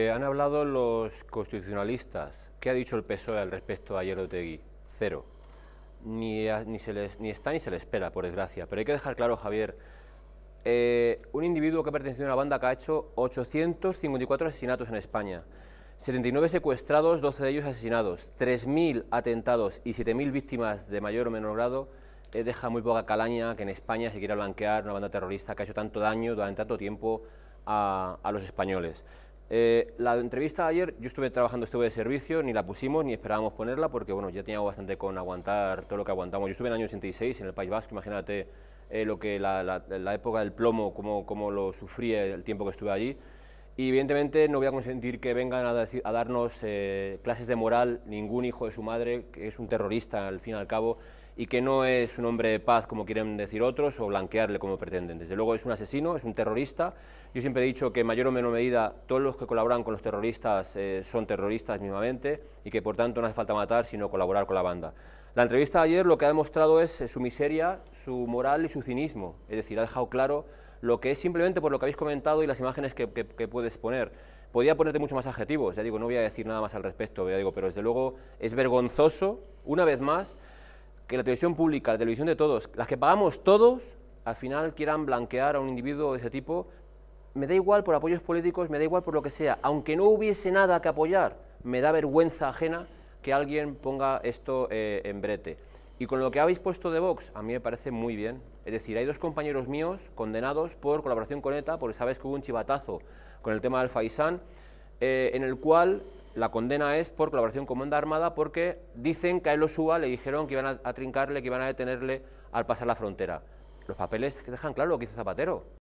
Eh, han hablado los constitucionalistas. ¿Qué ha dicho el PSOE al respecto a Tegui? Cero. Ni, ni, se les, ni está ni se le espera, por desgracia. Pero hay que dejar claro, Javier, eh, un individuo que pertenecido a una banda que ha hecho 854 asesinatos en España, 79 secuestrados, 12 de ellos asesinados, 3.000 atentados y 7.000 víctimas de mayor o menor grado, eh, deja muy poca calaña que en España se quiera blanquear una banda terrorista que ha hecho tanto daño durante tanto tiempo a, a los españoles. Eh, la entrevista ayer, yo estuve trabajando, estuve de servicio, ni la pusimos ni esperábamos ponerla porque bueno, ya tenía bastante con aguantar todo lo que aguantamos. Yo estuve en el año 86 en el País Vasco, imagínate eh, lo que la, época del plomo, cómo, lo sufrí el tiempo que estuve allí. Y evidentemente no voy a consentir que vengan a, darnos eh, clases de moral ningún hijo de su madre, que es un terrorista al fin y al cabo y que no es un hombre de paz como quieren decir otros o blanquearle como pretenden. Desde luego es un asesino, es un terrorista. Yo siempre he dicho que mayor o menor medida todos los que colaboran con los terroristas eh, son terroristas mismamente y que por tanto no hace falta matar sino colaborar con la banda. La entrevista de ayer lo que ha demostrado es eh, su miseria, su moral y su cinismo. Es decir, ha dejado claro lo que es simplemente por lo que habéis comentado y las imágenes que, puedes poner. Podía ponerte mucho más adjetivos, ya digo, no voy a decir nada más al respecto, ya digo, pero desde luego es vergonzoso, una vez más, que la televisión pública, la televisión de todos, las que pagamos todos, al final quieran blanquear a un individuo de ese tipo, me da igual por apoyos políticos, me da igual por lo que sea, aunque no hubiese nada que apoyar, me da vergüenza ajena que alguien ponga esto eh, en brete. Y con lo que habéis puesto de Vox, a mí me parece muy bien. Es decir, hay dos compañeros míos condenados por colaboración con ETA, porque sabéis que hubo un chivatazo con el tema del Faisán, eh, en el cual la condena es por colaboración con banda armada porque dicen que a él Osúa le dijeron que iban a, trincarle, que iban a detenerle al pasar la frontera. Los papeles dejan claro lo que hizo Zapatero.